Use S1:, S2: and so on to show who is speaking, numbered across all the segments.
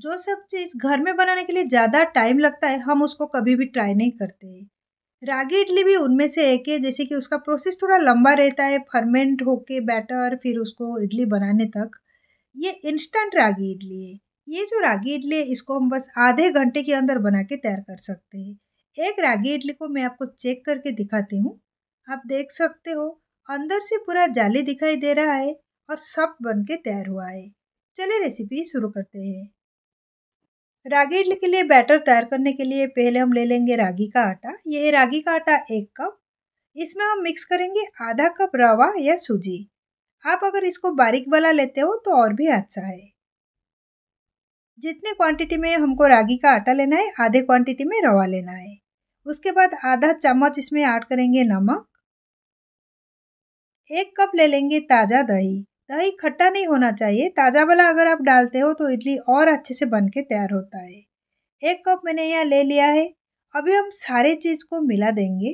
S1: जो सब चीज़ घर में बनाने के लिए ज़्यादा टाइम लगता है हम उसको कभी भी ट्राई नहीं करते रागी इडली भी उनमें से एक है जैसे कि उसका प्रोसेस थोड़ा लंबा रहता है फर्मेंट होके बैटर फिर उसको इडली बनाने तक ये इंस्टेंट रागी इडली है ये जो रागी इडली है इसको हम बस आधे घंटे के अंदर बना के तैयार कर सकते हैं एक रागी इडली को मैं आपको चेक करके दिखाती हूँ आप देख सकते हो अंदर से पूरा जाली दिखाई दे रहा है और सब बन के तैयार हुआ है चले रेसिपी शुरू करते हैं रागी इडली के लिए बैटर तैयार करने के लिए पहले हम ले लेंगे रागी का आटा ये रागी का आटा एक कप इसमें हम मिक्स करेंगे आधा कप रवा या सूजी आप अगर इसको बारीक वाला लेते हो तो और भी अच्छा है जितने क्वांटिटी में हमको रागी का आटा लेना है आधे क्वांटिटी में रवा लेना है उसके बाद आधा चम्मच इसमें ऐड करेंगे नमक एक कप ले लेंगे ताज़ा दही दही खट्टा नहीं होना चाहिए ताज़ा वाला अगर आप डालते हो तो इडली और अच्छे से बन के तैयार होता है एक कप मैंने यहाँ ले लिया है अभी हम सारे चीज़ को मिला देंगे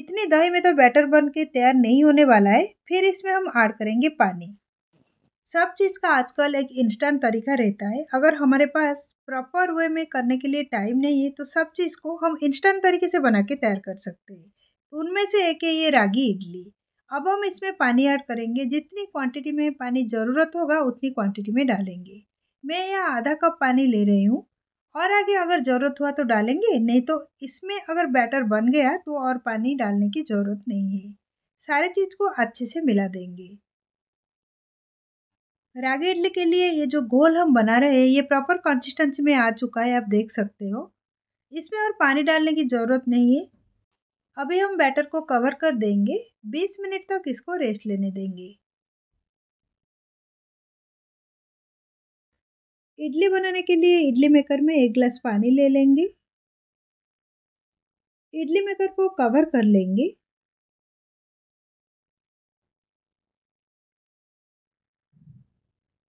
S1: इतनी दही में तो बैटर बन के तैयार नहीं होने वाला है फिर इसमें हम ऐड करेंगे पानी सब चीज़ का आजकल एक इंस्टेंट तरीका रहता है अगर हमारे पास प्रॉपर वे में करने के लिए टाइम नहीं है तो सब चीज़ को हम इंस्टेंट तरीके से बना के तैयार कर सकते हैं उनमें से एक है ये रागी इडली अब हम इसमें पानी ऐड करेंगे जितनी क्वांटिटी में पानी ज़रूरत होगा उतनी क्वांटिटी में डालेंगे मैं यहाँ आधा कप पानी ले रही हूँ और आगे अगर ज़रूरत हुआ तो डालेंगे नहीं तो इसमें अगर बैटर बन गया तो और पानी डालने की ज़रूरत नहीं है सारे चीज़ को अच्छे से मिला देंगे रागे इडली के लिए ये जो घोल हम बना रहे हैं ये प्रॉपर कंसिस्टेंसी में आ चुका है आप देख सकते हो इसमें और पानी डालने की ज़रूरत नहीं है अभी हम बैटर को कवर कर देंगे 20 मिनट तक इसको रेस्ट लेने देंगे इडली बनाने के लिए इडली मेकर में एक ग्लास पानी ले लेंगे इडली मेकर को कवर कर लेंगे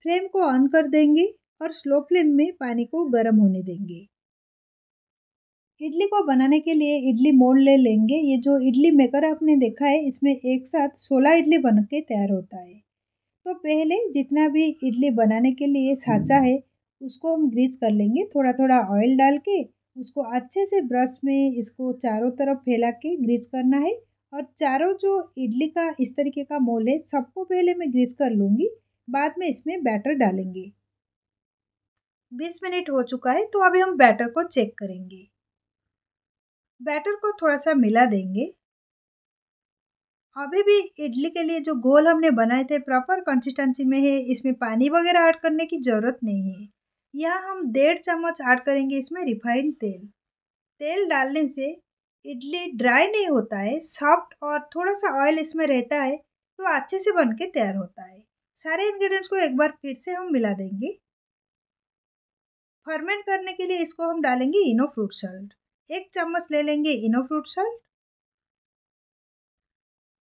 S1: फ्लेम को ऑन कर देंगे और स्लो फ्लेम में पानी को गर्म होने देंगे इडली को बनाने के लिए इडली मोल ले लेंगे ये जो इडली मेकर आपने देखा है इसमें एक साथ सोलह इडली बन के तैयार होता है तो पहले जितना भी इडली बनाने के लिए साँचा है उसको हम ग्रीस कर लेंगे थोड़ा थोड़ा ऑयल डाल के उसको अच्छे से ब्रश में इसको चारों तरफ फैला के ग्रीस करना है और चारों जो इडली का इस तरीके का मोल है सबको पहले मैं ग्रीस कर लूँगी बाद में इसमें बैटर डालेंगे बीस मिनट हो चुका है तो अभी हम बैटर को चेक करेंगे बैटर को थोड़ा सा मिला देंगे अभी भी इडली के लिए जो गोल हमने बनाए थे प्रॉपर कंसिस्टेंसी में है इसमें पानी वगैरह ऐड करने की ज़रूरत नहीं है यहाँ हम डेढ़ चम्मच ऐड करेंगे इसमें रिफाइंड तेल तेल डालने से इडली ड्राई नहीं होता है सॉफ्ट और थोड़ा सा ऑयल इसमें रहता है तो अच्छे से बन के तैयार होता है सारे इन्ग्रीडियंट्स को एक बार फिर से हम मिला देंगे फर्मेंट करने के लिए इसको हम डालेंगे इनो फ्रूट सल्ट एक चम्मच ले लेंगे इनो फ्रूट सॉल्ट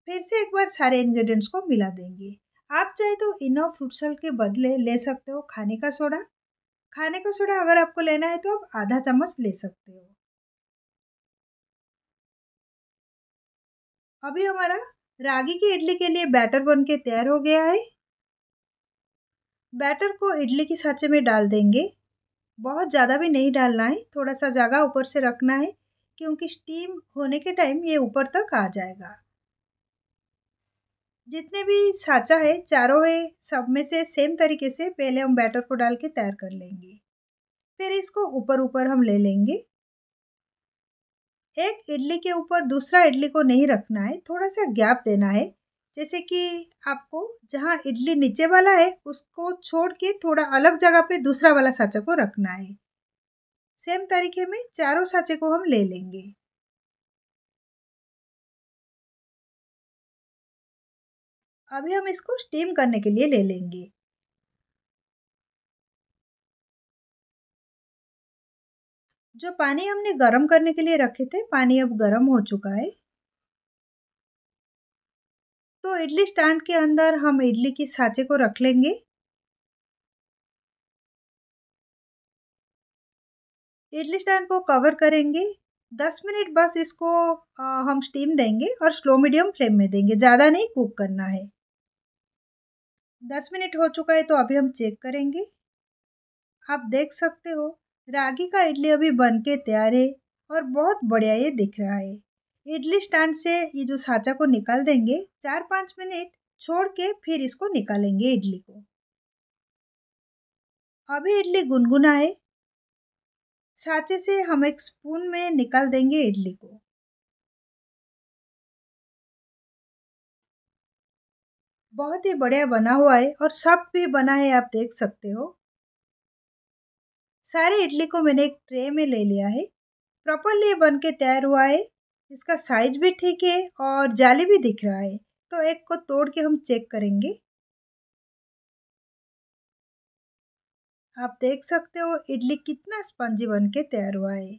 S1: फिर से एक बार सारे इंग्रेडिएंट्स को मिला देंगे आप चाहे तो इनो फ्रूट सॉल्ट के बदले ले सकते हो खाने का सोडा खाने का सोडा अगर आपको लेना है तो आप आधा चम्मच ले सकते हो अभी हमारा रागी की इडली के लिए बैटर बन के तैयार हो गया है बैटर को इडली के साँचे में डाल देंगे बहुत ज़्यादा भी नहीं डालना है थोड़ा सा जगह ऊपर से रखना है क्योंकि स्टीम होने के टाइम ये ऊपर तक आ जाएगा जितने भी साँचा है चारों है सब में से सेम तरीके से पहले हम बैटर को डाल के तैयार कर लेंगे फिर इसको ऊपर ऊपर हम ले लेंगे एक इडली के ऊपर दूसरा इडली को नहीं रखना है थोड़ा सा गैप देना है जैसे कि आपको जहाँ इडली नीचे वाला है उसको छोड़ के थोड़ा अलग जगह पे दूसरा वाला साँचा को रखना है सेम तरीके में चारों साँचे को हम ले लेंगे अभी हम इसको स्टीम करने के लिए ले लेंगे जो पानी हमने गरम करने के लिए रखे थे पानी अब गरम हो चुका है तो इडली स्टैंड के अंदर हम इडली के साँचे को रख लेंगे इडली स्टैंड को कवर करेंगे दस मिनट बस इसको आ, हम स्टीम देंगे और स्लो मीडियम फ्लेम में देंगे ज़्यादा नहीं कुक करना है दस मिनट हो चुका है तो अभी हम चेक करेंगे आप देख सकते हो रागी का इडली अभी बन के तैयार है और बहुत बढ़िया ये दिख रहा है इडली स्टैंड से ये जो साचा को निकाल देंगे चार पाँच मिनट छोड़ के फिर इसको निकालेंगे इडली को अभी इडली गुनगुनाए साचे से हम एक स्पून में निकाल देंगे इडली को बहुत ही बढ़िया बना हुआ है और सब भी बना है आप देख सकते हो सारे इडली को मैंने एक ट्रे में ले लिया है प्रॉपरली बन के तैयार हुआ है इसका साइज भी ठीक है और जाली भी दिख रहा है तो एक को तोड़ के हम चेक करेंगे आप देख सकते हो इडली कितना स्पंजी बन के तैयार हुआ है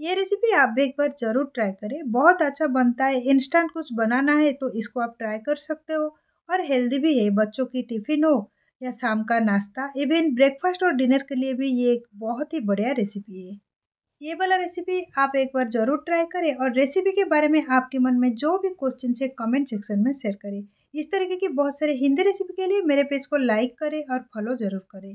S1: ये रेसिपी आप भी एक बार ज़रूर ट्राई करें बहुत अच्छा बनता है इंस्टेंट कुछ बनाना है तो इसको आप ट्राई कर सकते हो और हेल्दी भी है बच्चों की टिफ़िन हो या शाम का नाश्ता इवन ब्रेकफास्ट और डिनर के लिए भी ये एक बहुत ही बढ़िया रेसिपी है ये वाला रेसिपी आप एक बार ज़रूर ट्राई करें और रेसिपी के बारे में आपके मन में जो भी क्वेश्चन है कमेंट सेक्शन में शेयर करें इस तरीके की बहुत सारे हिंदी रेसिपी के लिए मेरे पेज को लाइक करें और फॉलो ज़रूर करें